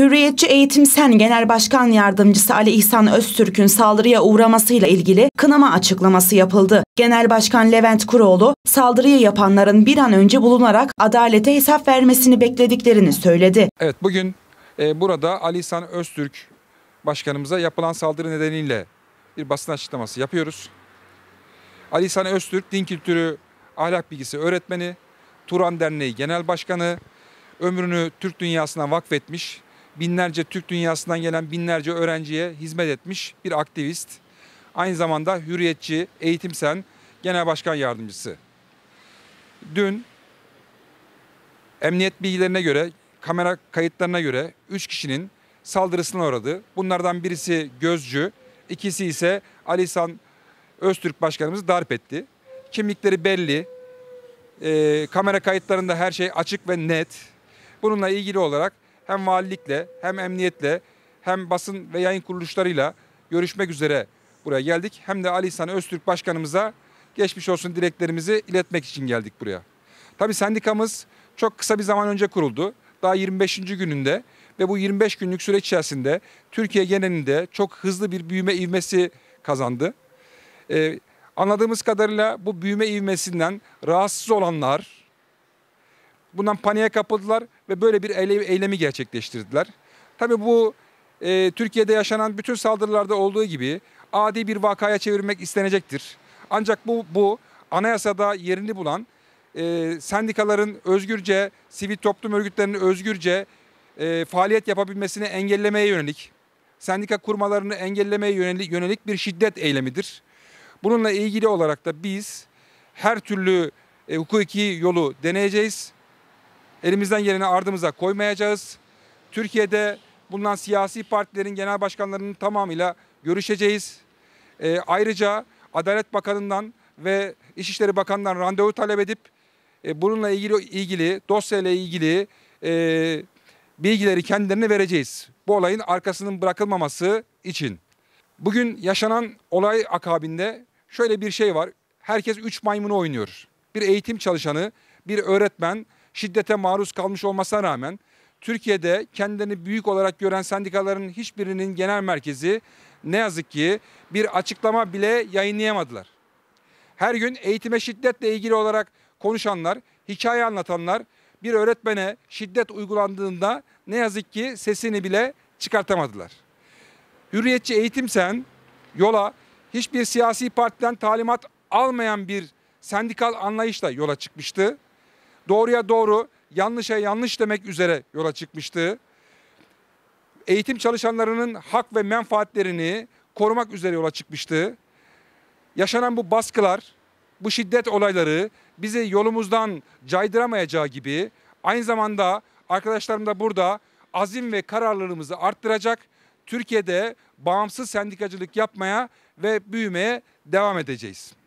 Hürriyetçi Eğitim Sen Genel Başkan Yardımcısı Ali İhsan Öztürk'ün saldırıya uğramasıyla ilgili kınama açıklaması yapıldı. Genel Başkan Levent Kuroğlu, saldırıyı yapanların bir an önce bulunarak adalete hesap vermesini beklediklerini söyledi. Evet bugün e, burada Ali İhsan Öztürk Başkanımıza yapılan saldırı nedeniyle bir basın açıklaması yapıyoruz. Ali İhsan Öztürk, Din Kültürü Ahlak Bilgisi Öğretmeni, Turan Derneği Genel Başkanı, ömrünü Türk dünyasına vakfetmiş binlerce Türk dünyasından gelen binlerce öğrenciye hizmet etmiş bir aktivist. Aynı zamanda hürriyetçi, eğitimsen genel başkan yardımcısı. Dün emniyet bilgilerine göre, kamera kayıtlarına göre 3 kişinin saldırısına uğradı. Bunlardan birisi Gözcü, ikisi ise Alisan Öztürk başkanımızı darp etti. Kimlikleri belli, e, kamera kayıtlarında her şey açık ve net. Bununla ilgili olarak hem valilikle hem emniyetle hem basın ve yayın kuruluşlarıyla görüşmek üzere buraya geldik. Hem de Ali İhsan Öztürk Başkanımıza geçmiş olsun dileklerimizi iletmek için geldik buraya. Tabii sendikamız çok kısa bir zaman önce kuruldu. Daha 25. gününde ve bu 25 günlük süreç içerisinde Türkiye genelinde çok hızlı bir büyüme ivmesi kazandı. Ee, anladığımız kadarıyla bu büyüme ivmesinden rahatsız olanlar, Bundan paniğe kapıldılar ve böyle bir eylemi gerçekleştirdiler. Tabii bu e, Türkiye'de yaşanan bütün saldırılarda olduğu gibi adi bir vakaya çevirmek istenecektir. Ancak bu, bu anayasada yerini bulan e, sendikaların özgürce, sivil toplum örgütlerinin özgürce e, faaliyet yapabilmesini engellemeye yönelik, sendika kurmalarını engellemeye yönelik, yönelik bir şiddet eylemidir. Bununla ilgili olarak da biz her türlü e, hukuki yolu deneyeceğiz. Elimizden geleni ardımıza koymayacağız. Türkiye'de bulunan siyasi partilerin genel başkanlarının tamamıyla görüşeceğiz. E, ayrıca Adalet Bakanı'ndan ve İçişleri Bakanı'ndan randevu talep edip e, bununla ilgili ilgili dosyayla ilgili e, bilgileri kendilerine vereceğiz. Bu olayın arkasının bırakılmaması için. Bugün yaşanan olay akabinde şöyle bir şey var. Herkes üç maymunu oynuyor. Bir eğitim çalışanı, bir öğretmen, şiddete maruz kalmış olmasına rağmen Türkiye'de kendini büyük olarak gören sendikaların hiçbirinin genel merkezi ne yazık ki bir açıklama bile yayınlayamadılar. Her gün eğitime şiddetle ilgili olarak konuşanlar, hikaye anlatanlar bir öğretmene şiddet uygulandığında ne yazık ki sesini bile çıkartamadılar. Hürriyetçi Eğitim Sen yola hiçbir siyasi partiden talimat almayan bir sendikal anlayışla yola çıkmıştı doğruya doğru, yanlışa yanlış demek üzere yola çıkmıştı. Eğitim çalışanlarının hak ve menfaatlerini korumak üzere yola çıkmıştı. Yaşanan bu baskılar, bu şiddet olayları bizi yolumuzdan caydıramayacağı gibi aynı zamanda arkadaşlarım da burada azim ve kararlılığımızı arttıracak. Türkiye'de bağımsız sendikacılık yapmaya ve büyümeye devam edeceğiz.